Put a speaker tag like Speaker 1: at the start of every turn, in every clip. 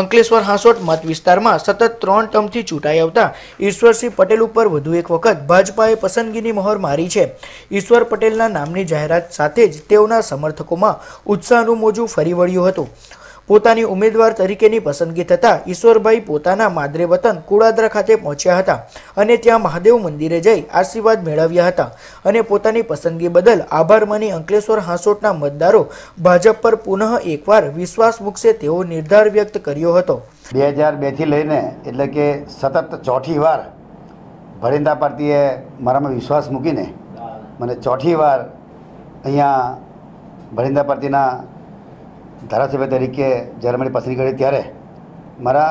Speaker 1: અંકલેશ્વર હાંસોટ મત વિસ્તારમાં સતત ત્રણ ટર્મથી ચૂંટાઈ આવતા ઈશ્વરસિંહ પટેલ ઉપર વધુ એક વખત ભાજપાએ પસંદગીની મહોર મારી છે ઈશ્વર પટેલના નામની જાહેરાત સાથે જ તેઓના સમર્થકોમાં ઉત્સાહનું મોજું ફરી વળ્યું હતું પોતાની ઉમેદવાર તરીકેની પસંદગી થતાં ઈશ્વરભાઈ પોતાના માદરે વતન કુળાદરા ખાતે પહોંચ્યા હતા અને ત્યાં મહાદેવ મંદિરે જઈ આશીર્વાદ મેળવ્યા હતા અને પોતાની પસંદગી બદલ આભાર માની અંકલેશ્વર હાંસોટના મતદારો ભાજપ પર પુનઃ એકવાર વિશ્વાસ મૂકશે તેવો નિર્ધાર વ્યક્ત કર્યો હતો
Speaker 2: બે હજાર બેથી લઈને એટલે કે સતત ચોથી વાર ભરિંદા પાર્ટીએ મારામાં વિશ્વાસ મૂકીને મને ચોથી વાર અહીંયા ભરિંદા પાર્ટીના ધારાસભ્ય તરીકે જ્યારે મારી પસંદગી કરી ત્યારે મારા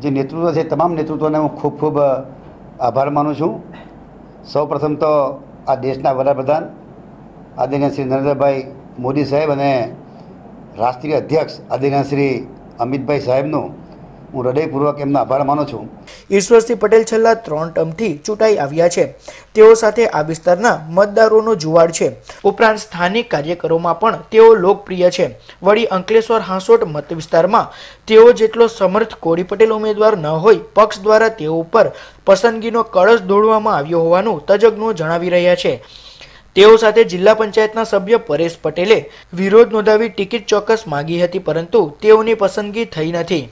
Speaker 2: જે નેતૃત્વ છે તમામ નેતૃત્વને હું ખૂબ ખૂબ આભાર માનું છું સૌપ્રથમ તો આ દેશના વડાપ્રધાન આદરણીય શ્રી નરેન્દ્રભાઈ મોદી સાહેબ અને રાષ્ટ્રીય અધ્યક્ષ આદરણીય શ્રી અમિતભાઈ સાહેબનું હું હૃદયપૂર્વક એમનો આભાર માનું છું ઈશ્વરસિંહ પટેલ છેલ્લા ત્રણ
Speaker 1: ટર્મથી ચૂંટાઈ આવ્યા છે તેઓ સાથે આ વિસ્તારના મતદારોનો જુવાડ છે ઉપરાંત સ્થાનિક કાર્યકરોમાં પણ તેઓ લોકપ્રિય છે વળી અંકલેશ્વર હાંસોટ મત વિસ્તારમાં તેઓ જેટલો સમર્થ કોડી પટેલ ઉમેદવાર ન હોય પક્ષ દ્વારા તેઓ ઉપર પસંદગીનો કળશ દોડવામાં આવ્યો હોવાનું તજજ્ઞો જણાવી રહ્યા છે તેઓ સાથે જિલ્લા પંચાયતના સભ્ય પરેશ પટેલે વિરોધ નોંધાવી ટિકિટ ચોક્કસ માગી હતી પરંતુ તેઓની પસંદગી થઈ નથી